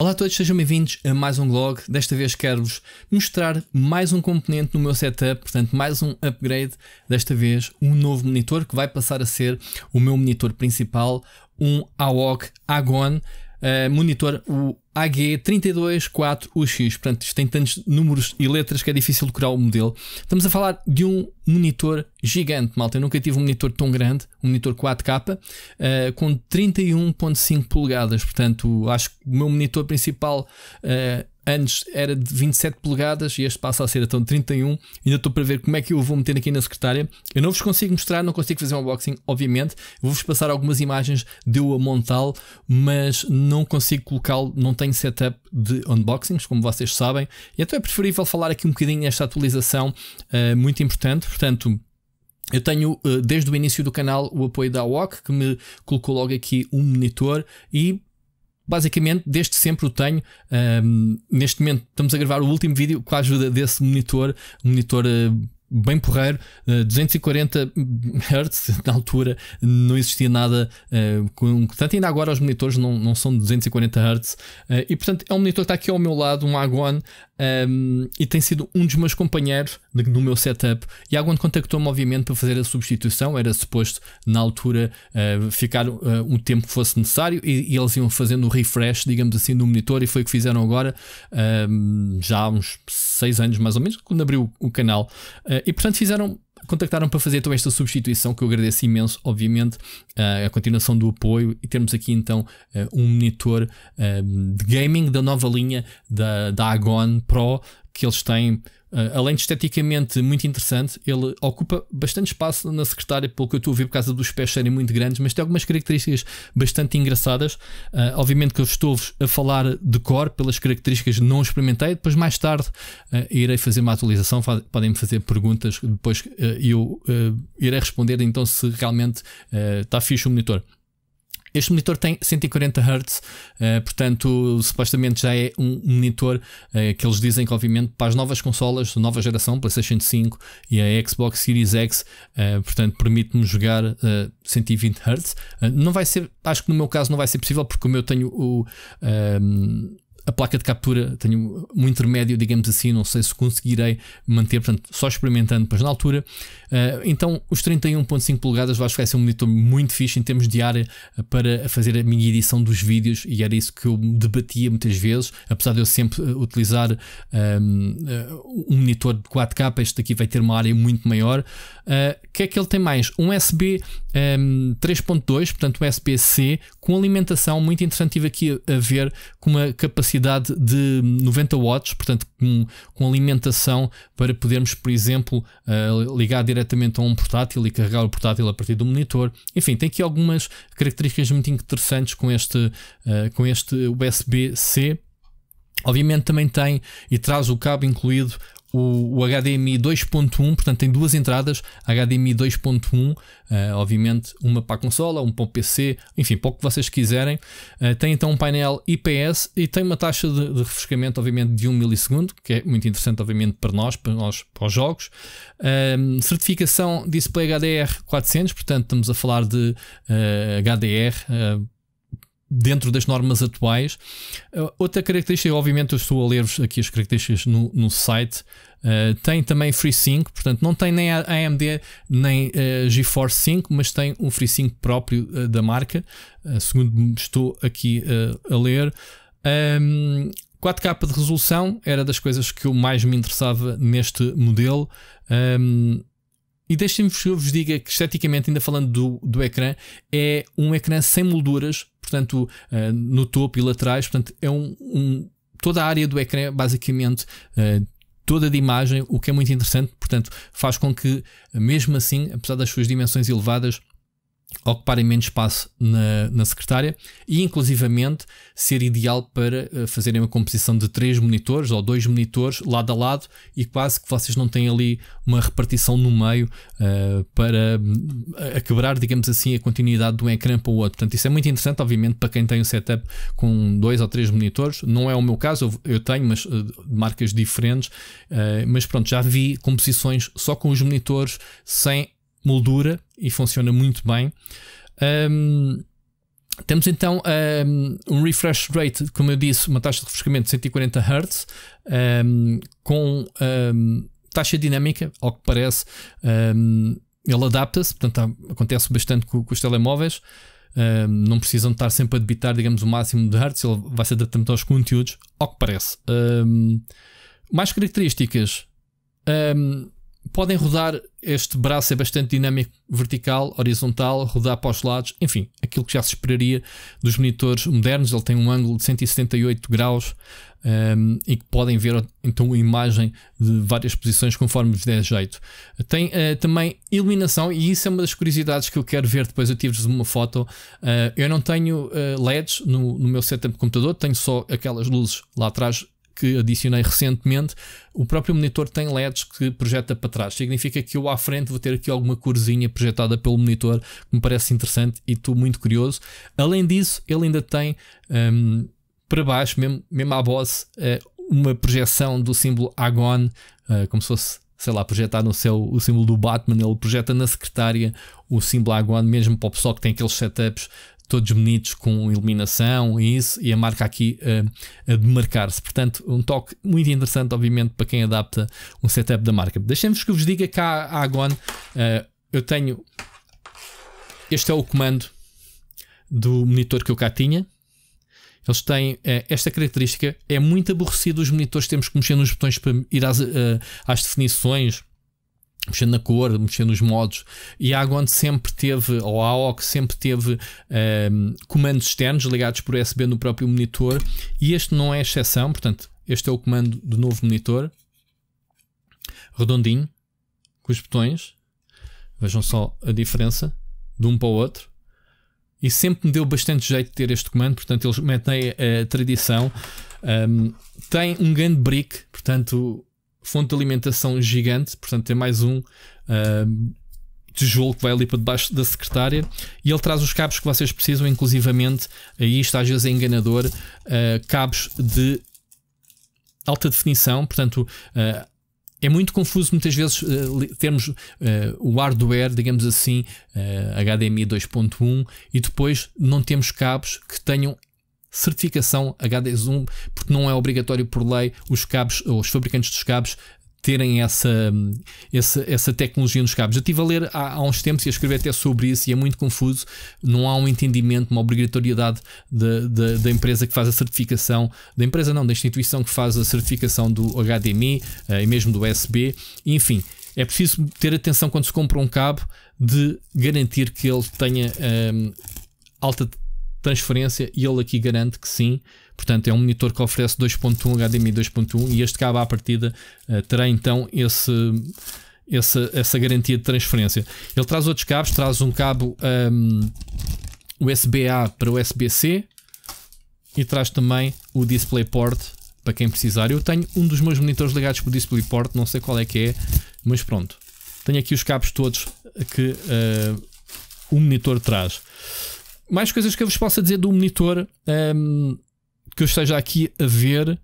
Olá a todos, sejam bem-vindos a mais um vlog. Desta vez quero-vos mostrar mais um componente no meu setup, portanto mais um upgrade, desta vez um novo monitor que vai passar a ser o meu monitor principal, um AOC Agon eh, monitor, o AG324UX. Portanto, isto tem tantos números e letras que é difícil decorar o modelo. Estamos a falar de um monitor gigante, malta. Eu nunca tive um monitor tão grande, um monitor 4K, uh, eh, com 31,5 polegadas. Portanto, acho que o meu monitor principal. Uh, antes era de 27 polegadas e este passa a ser então de 31. Ainda estou para ver como é que eu vou meter aqui na secretária. Eu não vos consigo mostrar, não consigo fazer um unboxing, obviamente. Vou-vos passar algumas imagens de eu a montá-lo, mas não consigo colocá-lo, não tenho setup de unboxings, como vocês sabem. E então é preferível falar aqui um bocadinho nesta atualização, uh, muito importante. Portanto, eu tenho eh, desde o início do canal o apoio da AWOC, que me colocou logo aqui um monitor e basicamente desde sempre o tenho. Um, neste momento estamos a gravar o último vídeo com a ajuda desse monitor, um monitor uh, bem porreiro, 240 eh, Hz na altura, não existia nada eh, com. Portanto, ainda agora os monitores não, não são de 240 Hz. Eh, e portanto, é um monitor que está aqui ao meu lado, um Agon, ehm, e tem sido um dos meus companheiros no meu setup. E a Agon contactou-me, obviamente, para fazer a substituição. Era suposto, na altura, ficar um tempo que fosse necessário e, eles iam fazendo o refresh, digamos assim, no monitor. E foi o que fizeram agora, ehm, já há uns 6 anos mais ou menos, quando abriu o canal. Eh, e portanto fizeram contactaram para fazer então esta substituição, que eu agradeço imenso, obviamente, eh, a continuação do apoio e termos aqui então eh, um monitor de gaming da nova linha da, da Agon Pro, que eles têm, eh, além de esteticamente muito interessante, ele ocupa bastante espaço na secretária, pelo que eu estou a ouvir, por causa dos pés serem muito grandes, mas tem algumas características bastante engraçadas. Uh, obviamente que eu estou-vos a falar de cor, pelas características não experimentei, depois mais tarde uh, irei fazer uma atualização, podem-me fazer perguntas, depois uh, eu irei responder então se realmente está fixe o monitor. Este monitor tem 140 Hz, eh, portanto, supostamente já é um monitor eh, que eles dizem que, obviamente, para as novas consolas, nova geração, PlayStation 5 e a Xbox Series X, eh, portanto, permite-me jogar 120 Hz. não vai ser, acho que no meu caso não vai ser possível, porque como eu tenho o. Um, a placa de captura tenho um intermédio, digamos assim, não sei se conseguirei manter, portanto, só experimentando, pois na altura. Uh, então, os 31.5 polegadas, eu acho que vai ser um monitor muito fixe em termos de área para fazer a minha edição dos vídeos e era isso que eu debatia muitas vezes, apesar de eu sempre eh, utilizar um, eh, um monitor de 4K, este daqui vai ter uma área muito maior. O uh, que é que ele tem mais? Um USB um, 3.2, portanto, USB-C, com alimentação, muito interessante, tive aqui a ver com uma capacidade capacidade de 90 watts, portanto, com, com alimentação para podermos, por exemplo, uh, ligar diretamente a um portátil e carregar o portátil a partir do monitor. Enfim, tem aqui algumas características muito interessantes com este, uh, com este USB-C Obviamente também tem e traz o cabo incluído o, o HDMI 2.1, portanto tem duas entradas, HDMI 2.1, uh, obviamente uma para a consola, um para o PC, enfim, para o que vocês quiserem. Uh, tem então um painel IPS e tem uma taxa de, de refrescamento, obviamente, de 1 milissegundo, que é muito interessante, obviamente, para nós, para, nós, para os jogos. Uh, certificação Display HDR 400, portanto estamos a falar de HDR eh, dentro das normas atuais. Ah, outra característica, obviamente, eu estou a ler-vos aqui as características no, no site. Uh, tem também FreeSync, portanto, não tem nem a AMD nem uh, GeForce 5, mas tem um FreeSync próprio uh, da marca, uh, segundo estou aqui a ler. Um, 4K de resolução era das coisas que eu mais me interessava neste modelo. Um, e deixem-me que eu vos diga que, esteticamente, ainda falando do, do ecrã, é um ecrã sem molduras, portanto, uh, no topo e laterais, portanto, é um, um toda a área do ecrã, basicamente, uh, toda de imagem, o que é muito interessante, portanto, faz com que, mesmo assim, apesar das suas dimensões elevadas, ocuparem menos espaço na, na, secretária e, inclusivamente, ser ideal para uh, fazerem uma composição de três monitores ou dois monitores lado a lado e quase que vocês não têm ali uma repartição no meio uh, para eh, a quebrar, digamos assim, a continuidade de um ecrã para o outro. Portanto, isso é muito interessante, obviamente, para quem tem um setup com dois ou três monitores. Não é o meu caso, eu, eu tenho, mas uh, de marcas diferentes. mas pronto, já vi composições só com os monitores, sem moldura e funciona muito bem. Um, temos então um, um, refresh rate, como eu disse, uma taxa de refrescamento de 140 Hz, um, com taxa dinâmica, ao que parece, ele adapta-se, portanto acontece bastante com, com os telemóveis. não precisam estar sempre a debitar, digamos, o máximo de hertz, ele vai se adaptando aos conteúdos, ao que parece. mais características: um, podem rodar, este braço é bastante dinâmico, vertical, horizontal, rodar para os lados, enfim, aquilo que já se esperaria dos monitores modernos. Ele tem um ângulo de 178 graus um, ehm, e que podem ver então a imagem de várias posições conforme vos der jeito. Tem uh, também iluminação, e isso é uma das curiosidades que eu quero ver depois. Eu tive-vos uma foto. Uh, eu não tenho uh, eh, LEDs no, no meu setup de computador, tenho só aquelas luzes lá atrás que adicionei recentemente, o próprio monitor tem LEDs que projeta para trás. Significa que eu à frente vou ter aqui alguma corzinha projetada pelo monitor que me parece interessante e estou muito curioso. Além disso, ele ainda tem um, para baixo, mesmo, mesmo à base, eh, uma projeção do símbolo Agon, eh, como se fosse sei lá, projetar no céu o símbolo do Batman, ele projeta na secretária o símbolo Agon mesmo para o pessoal que tem aqueles setups todos bonitos com iluminação e isso, e a marca aqui uh, a demarcar-se. Portanto, um toque muito interessante, obviamente, para quem adapta um setup da marca. Deixem-vos que eu vos diga cá a Agon, uh, eu tenho. Este é o comando do monitor que eu cá tinha. Eles têm uh, esta característica. É muito aborrecido os monitores, temos que mexer nos botões para ir às, às definições mexendo na cor, mexendo nos modos. E a Agon sempre teve, ou a AOC sempre teve um, eh, comandos externos ligados por USB no próprio monitor e este não é exceção, portanto, este é o comando do novo monitor, redondinho, com os botões. Vejam só a diferença de um para o outro. E sempre me deu bastante jeito de ter este comando, portanto, eles metem a, tradição. Um, tem um grande brick, portanto, fonte de alimentação gigante, portanto tem mais um uh, tijolo que vai ali para debaixo da secretária e ele traz os cabos que vocês precisam, inclusivamente, aí isto às vezes é enganador, uh, cabos de alta definição, portanto. Uh, é muito confuso muitas vezes uh, termos uh, o hardware, digamos assim, uh, HDMI 2.1 e depois não temos cabos que tenham certificação h porque não é obrigatório por lei os cabos, os fabricantes dos cabos terem essa, hum, essa, essa tecnologia nos cabos. já estive a ler há, há, uns tempos e a escrever até sobre isso e é muito confuso. Não há um entendimento, uma obrigatoriedade da empresa que faz a certificação, da empresa não, da instituição que faz a certificação do HDMI eh, e mesmo do USB, enfim. É preciso ter atenção quando se compra um cabo de garantir que ele tenha um, alta transferência e ele aqui garante que sim. Portanto, é um monitor que oferece 2.1 HDMI 2.1 e este cabo à partida uh, terá então esse, esse, essa garantia de transferência. Ele traz outros cabos, traz um cabo um, ehm, USB-A para USB-C e traz também o DisplayPort para quem precisar. Eu tenho um dos meus monitores ligados para o DisplayPort, não sei qual é que é, mas pronto. Tenho aqui os cabos todos que uh, o monitor traz mais coisas que eu vos possa dizer do monitor um, ehm, que eu esteja aqui a ver.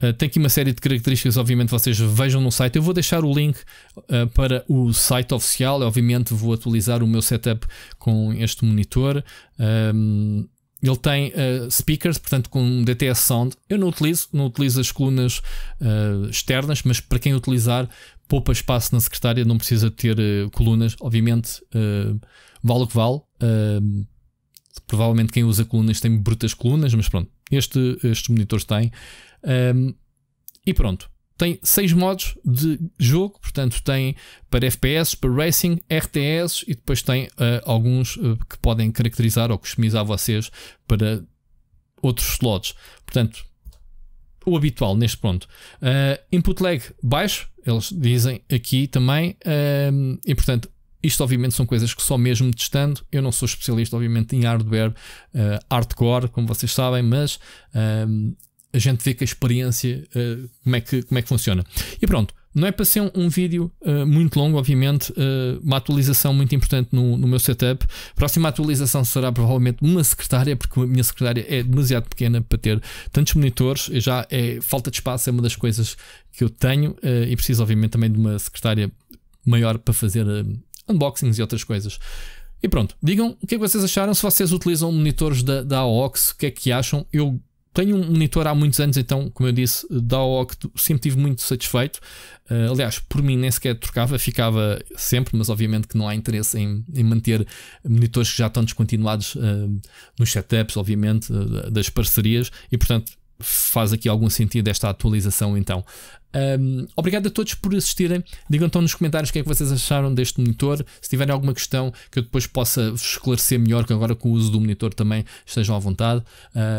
Uh, tem aqui uma série de características, obviamente, vocês vejam no site. Eu vou deixar o link uh, para o site oficial. Obviamente, vou atualizar o meu setup com este monitor. Um, ehm, ele tem uh, speakers, portanto, com DTS Sound. Eu não utilizo, não utilizo as colunas externas, mas para quem utilizar, poupa espaço na secretária, não precisa ter colunas. Obviamente, vale o que vale ehm, Provavelmente quem usa colunas tem brutas colunas, mas pronto, este, estes monitores têm. Um, e pronto. Tem seis modos de jogo, portanto, tem para FPS, para Racing, RTS e depois tem uh, alguns uh, que podem caracterizar ou customizar vocês para outros slots. Portanto, o habitual neste ponto. Uh, input lag baixo, eles dizem aqui também, e portanto, isto, obviamente, são coisas que só mesmo testando. Eu não sou especialista, obviamente, em hardware uh, hardcore, como vocês sabem, mas ehm, a gente vê que a experiência, uh, como, é que, como é que funciona. E pronto, não é para ser um, um vídeo uh, muito longo, obviamente, uh, uma atualização muito importante no, no meu setup. A próxima atualização será provavelmente uma secretária, porque a minha secretária é demasiado pequena para ter tantos monitores. Já é falta de espaço, é uma das coisas que eu tenho uh, e preciso, obviamente, também de uma secretária maior para fazer unboxings e outras coisas. E pronto, digam o que é que vocês acharam, se vocês utilizam monitores da, da AOX, o que é que acham? Eu tenho um monitor há muitos anos, então, como eu disse, da AOX sempre estive muito satisfeito. Uh, aliás, por mim nem sequer trocava, ficava sempre, mas obviamente que não há interesse em, em manter monitores que já estão descontinuados uh, nos setups, obviamente, uh, das parcerias, e portanto faz aqui algum sentido esta atualização então um, obrigado a todos por assistirem. Digam então nos comentários o que é que vocês acharam deste monitor. Se tiverem alguma questão que eu depois possa esclarecer melhor, que agora com o uso do monitor também estejam à vontade.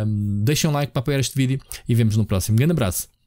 Um, deixem um like para apoiar este vídeo e vemos no próximo. Um grande abraço.